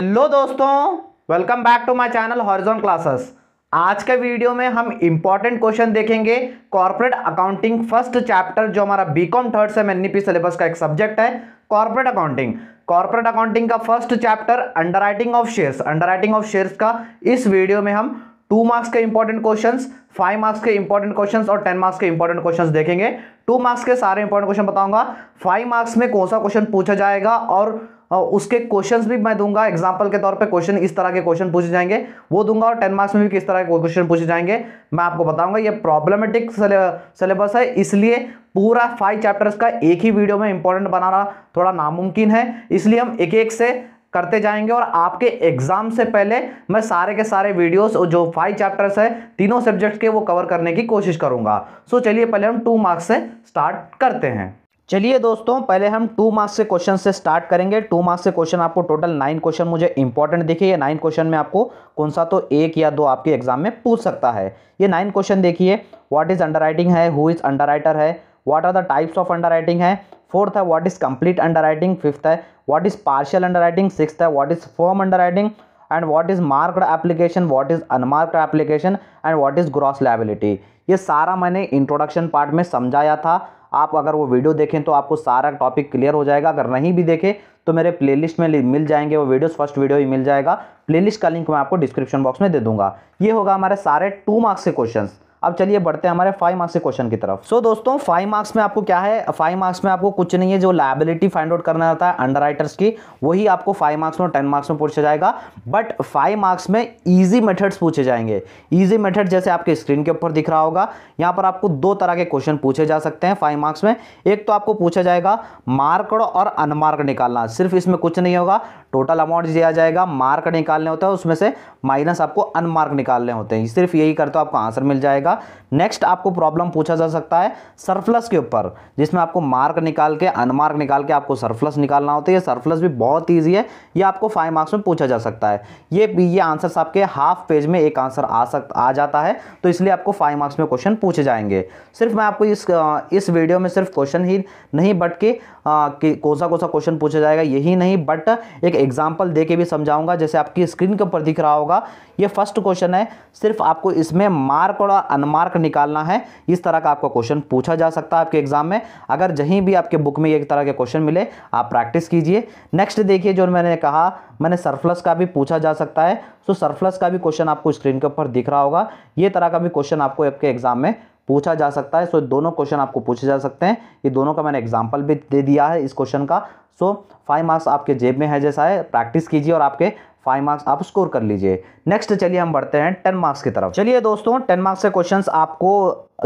hello दोस्तों welcome back to my channel horizon classes आज के वीडियो में हम इम्पॉर्टेंट क्वेश्चन देखेंगे कॉर्पोरेट अकाउंटिंग फर्स्ट चैप्टर जो हमारा B Com third sem NEP syllabus का एक सब्जेक्ट है कॉर्पोरेट अकाउंटिंग कॉर्पोरेट अकाउंटिंग का first chapter underwriting of shares underwriting of shares का इस वीडियो में हम टू मार्क्स के इंपॉर्टेंट क्वेश्चन फाइव मार्क्स के इंपॉर्टेंट क्वेश्चन और टेन मार्क्स के इंपॉर्टेंट क्वेश्चन देखेंगे टू मार्क्स के सारे इंपॉर्टेंट क्वेश्चन बताऊंगा फाइव मार्क्स में कौन सा क्वेश्चन पूछा जाएगा और उसके क्वेश्चंस भी मैं दूंगा एग्जांपल के तौर पे क्वेश्चन इस तरह के क्वेश्चन पूछे जाएंगे वो दूंगा और टेन मार्क्स में भी किस तरह के क्वेश्चन पूछे जाएंगे मैं आपको बताऊंगा ये प्रॉब्लमेटिक सिलेबस है इसलिए पूरा फाइव चैप्टर्स का एक ही वीडियो में इंपॉर्टेंट बनाना थोड़ा नामुमकिन है इसलिए हम एक एक से करते जाएंगे और आपके एग्जाम से पहले मैं सारे के सारे वीडियोस और जो फाइव चैप्टर्स है तीनों सब्जेक्ट्स के वो कवर करने की कोशिश करूंगा सो so, चलिए पहले हम टू मार्क्स से स्टार्ट करते हैं चलिए दोस्तों पहले हम टू मार्क्स के क्वेश्चन से स्टार्ट करेंगे टू मार्क्स के क्वेश्चन आपको टोटल नाइन क्वेश्चन मुझे इंपॉर्टेंट देखिए ये नाइन क्वेश्चन में आपको कौन सा तो एक या दो आपके एग्जाम में पूछ सकता है ये नाइन क्वेश्चन देखिए व्हाट इज अंडर राइटिंग है हु इज अंडर राइटर है what are the types of underwriting है फोर्थ है what is complete underwriting fifth है what is partial underwriting six है what is firm underwriting and what is marked application what is unmarked application and what is gross liability ये सारा मैंने introduction part में समझाया था आप अगर वो वीडियो देखें तो आपको सारा टॉपिक क्लियर हो जाएगा अगर नहीं भी देखें तो मेरे प्लेलिस्ट में मिल जाएंगे वो वीडियोस फर्स्ट वीडियो ही मिल जाएगा प्लेलिस्ट का लिंक मैं आपको डिस्क्रिप्शन बॉक्स में दे दूंगा ये होगा हमारे सारे टू मार्क्स के क्वेश्चन अब चलिए बढ़ते हैं हमारे फाइव मार्क्स के क्वेश्चन की तरफ सो so, दोस्तों फाइव मार्क्स में आपको क्या है फाइव मार्क्स में आपको कुछ नहीं है जो लाइबिलिटी फाइंड आउट करना रहता है अंडर की वही आपको फाइव मार्क्स में टेन मार्क्स में पूछा जाएगा बट फाइव मार्क्स में ईजी मेथड्स पूछे जाएंगे ईजी मेथड जैसे आपके स्क्रीन के ऊपर दिख रहा होगा यहाँ पर आपको दो तरह के क्वेश्चन पूछे जा सकते हैं फाइव मार्क्स में एक तो आपको पूछा जाएगा मार्कड और अनमार्क निकालना सिर्फ इसमें कुछ नहीं होगा टोटल अमाउंट दिया जाएगा मार्क निकालने होता है उसमें से माइनस आपको अनमार्क निकालने होते हैं सिर्फ यही करते हो आपको आंसर मिल जाएगा नेक्स्ट आपको प्रॉब्लम पूछा जा सकता है सरप्लस के ऊपर जिसमें आपको मार्क निकाल के अनमार्क निकाल के आपको सरप्लस निकालना होता है ये सरप्लस भी बहुत ईजी है ये आपको फाइव मार्क्स में पूछा जा सकता है ये ये आंसर आपके हाफ पेज में एक आंसर आ सक आ जाता है तो इसलिए आपको फाइव मार्क्स में क्वेश्चन पूछे जाएंगे सिर्फ मैं आपको इस इस वीडियो में सिर्फ क्वेश्चन ही नहीं बट के कोसा कोसा क्वेश्चन पूछा जाएगा यही नहीं बट एक एग्जाम्पल दे भी समझाऊंगा जैसे आपकी स्क्रीन के ऊपर दिख रहा होगा ये फर्स्ट क्वेश्चन है सिर्फ आपको इसमें मार्क और अनमार्क निकालना है इस तरह का आपका क्वेश्चन पूछा जा सकता है आपके एग्जाम में अगर जहीं भी आपके बुक में एक तरह के क्वेश्चन मिले आप प्रैक्टिस कीजिए नेक्स्ट देखिए जो मैंने कहा मैंने सरफ्लस का भी पूछा जा सकता है तो सरफ्लस का भी क्वेश्चन आपको स्क्रीन के ऊपर दिख रहा होगा ये तरह का भी क्वेश्चन आपको आपके एग्जाम में पूछा जा सकता है सो दोनों क्वेश्चन आपको पूछे जा सकते हैं ये दोनों का मैंने एग्जाम्पल भी दे दिया है इस क्वेश्चन का सो फाइव मार्क्स आपके जेब में है जैसा है प्रैक्टिस कीजिए और आपके फाइव मार्क्स आप स्कोर कर लीजिए नेक्स्ट चलिए हम बढ़ते हैं टेन मार्क्स की तरफ चलिए दोस्तों टेन मार्क्स के क्वेश्चंस आपको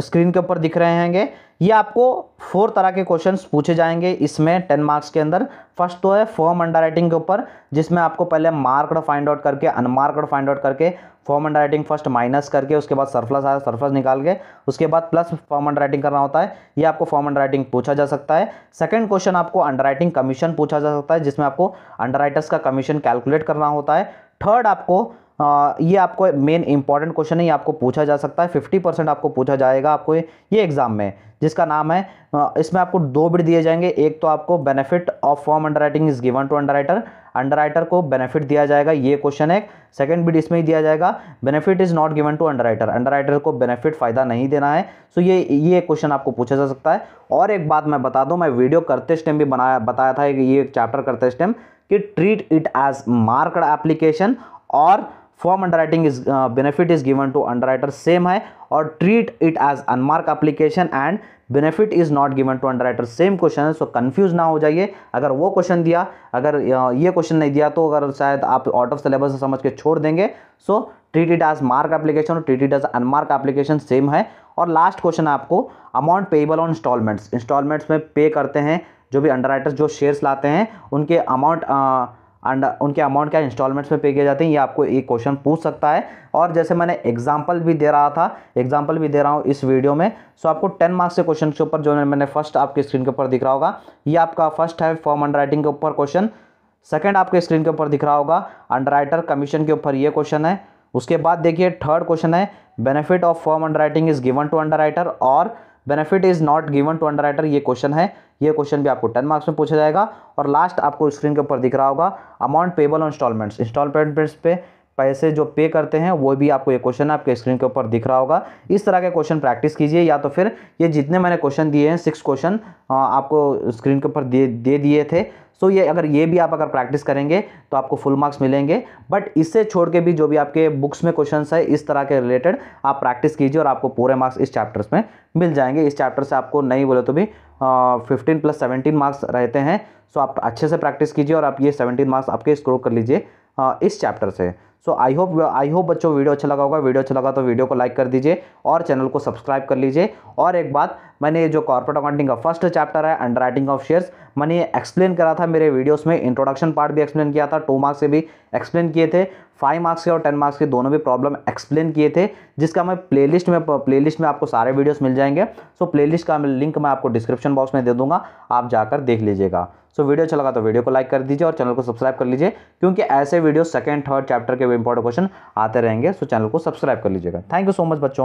स्क्रीन के ऊपर दिख रहे होंगे ये आपको फोर तरह के क्वेश्चंस पूछे जाएंगे इसमें टेन मार्क्स के अंदर फर्स्ट तो है फॉर्म अंडर राइटिंग के ऊपर जिसमें आपको पहले मार्कड फाइंड आउट करके अनमार्कड फाइंड आउट करके firm underwriting first minus करके उसके बाद सरप्लस आया सरप्लस निकाल के उसके बाद प्लस फॉर्म अंडर राइटिंग करना होता है ये आपको फॉर्म अंडर राइटिंग पूछा जा सकता है सेकंड क्वेश्चन आपको अंडर राइटिंग कमीशन पूछा जा सकता है जिसमें आपको अंडर राइटर्स का कमीशन कैलकुलेट करना होता है थर्ड आपको आ, ये आपको मेन इंपॉर्टेंट क्वेश्चन है ये आपको पूछा जा सकता है फिफ्टी परसेंट आपको पूछा जाएगा आपको ये एग्ज़ाम में जिसका नाम है इसमें आपको दो बिड दिए जाएंगे एक तो आपको benefit of firm underwriting is given to underwriter underwriter को बेनिफिट दिया जाएगा ये क्वेश्चन है सेकंड बिड इसमें ही दिया जाएगा benefit is not given to underwriter underwriter को बेनिफिट फ़ायदा नहीं देना है सो ये ये क्वेश्चन आपको पूछा जा सकता है और एक बात मैं बता दूँ मैं वीडियो करते टाइम भी बनाया बताया था ये चैप्टर करते टाइम कि treat it as marked application और firm underwriting is benefit is given to underwriter same है और treat it as unmark application and benefit is not given to underwriter same question so confuse ना हो जाइए अगर वो question दिया अगर ये क्वेश्चन नहीं दिया तो अगर शायद आप आउट ऑफ सिलेबस से समझ के छोड़ देंगे so treat it as mark application और treat it as unmark application same है और लास्ट क्वेश्चन आपको amount payable on instalments instalments में पे करते हैं जो भी राइटर्स जो शेयर्स लाते हैं उनके अमाउंट अंड uh, उनके अमाउंट क्या इंस्टॉलमेंट्स में पे किए जाते हैं ये आपको एक क्वेश्चन पूछ सकता है और जैसे मैंने एग्जाम्पल भी दे रहा था एग्जाम्पल भी दे रहा हूँ इस वीडियो में सो आपको टेन मार्क्स के क्वेश्चन के ऊपर जो मैंने फर्स्ट आपके स्क्रीन के ऊपर दिख रहा होगा ये आपका फर्स्ट है फॉर्म अंडर के ऊपर क्वेश्चन सेकेंड आपके स्क्रीन के ऊपर दिख रहा होगा अंडर कमीशन के ऊपर ये क्वेश्चन है उसके बाद देखिए थर्ड क्वेश्चन है benefit of firm under is given to under और benefit is not given to under ये क्वेश्चन है ये क्वेश्चन भी आपको टेन मार्क्स में पूछा जाएगा और लास्ट आपको स्क्रीन के ऊपर दिख रहा होगा amount payable on instalments instalments पे पैसे जो पे करते हैं वो भी आपको ये क्वेश्चन आपके स्क्रीन के ऊपर दिख रहा होगा इस तरह के क्वेश्चन प्रैक्टिस कीजिए या तो फिर ये जितने मैंने क्वेश्चन दिए हैं सिक्स क्वेश्चन आपको स्क्रीन के ऊपर दे दे दिए थे सो ये अगर ये भी आप अगर प्रैक्टिस करेंगे तो आपको फुल मार्क्स मिलेंगे बट इससे छोड़ के भी जो भी आपके बुक्स में क्वेश्चन है इस तरह के रिलेटेड आप प्रैक्टिस कीजिए और आपको पूरे मार्क्स इस चैप्टर्स में मिल जाएंगे इस चैप्टर से आपको नहीं बोले तो भी फिफ्टीन प्लस सेवेंटीन मार्क्स रहते हैं सो आप अच्छे से प्रैक्टिस कीजिए और आप ये सेवनटीन मार्क्स आपके स्कोर कर लीजिए इस चैप्टर से so I hope I hope बच्चों वीडियो अच्छा लगा होगा वीडियो अच्छा लगा तो वीडियो को लाइक कर दीजिए और चैनल को सब्सक्राइब कर लीजिए और एक बात मैंने जो कॉर्पोरेट अकाउंटिंग का फर्स्ट चैप्टर है अंडर राइटिंग ऑफ शेयर्स मैंने एक्सप्लेन करा था मेरे वीडियोस में इंट्रोडक्शन पार्ट भी एक्सप्लेन किया था टू मार्क्स से भी एक्सप्लेन किए थे फाइव मार्क्स के और टेन मार्क्स के दोनों भी प्रॉब्लम एक्सप्लेन किए थे जिसका मैं प्लेलिस्ट में प्लेलिस्ट में आपको सारे वीडियोस मिल जाएंगे सो प्लेलिस्ट का लिंक मैं आपको डिस्क्रिप्शन बॉक्स में दे दूंगा आप जाकर देख लीजिएगा सो so, वीडियो अच्छा लगा तो वीडियो को लाइक कर दीजिए और चैनल को सब्सक्राइब कर लीजिए क्योंकि ऐसे वीडियो सेकंड थर्ड चैप्टर के इंपॉर्टेंट क्वेश्चन आते रहेंगे सो so, चैनल को सब्सक्राइब कर लीजिएगा थैंक यू सो मच बच्चों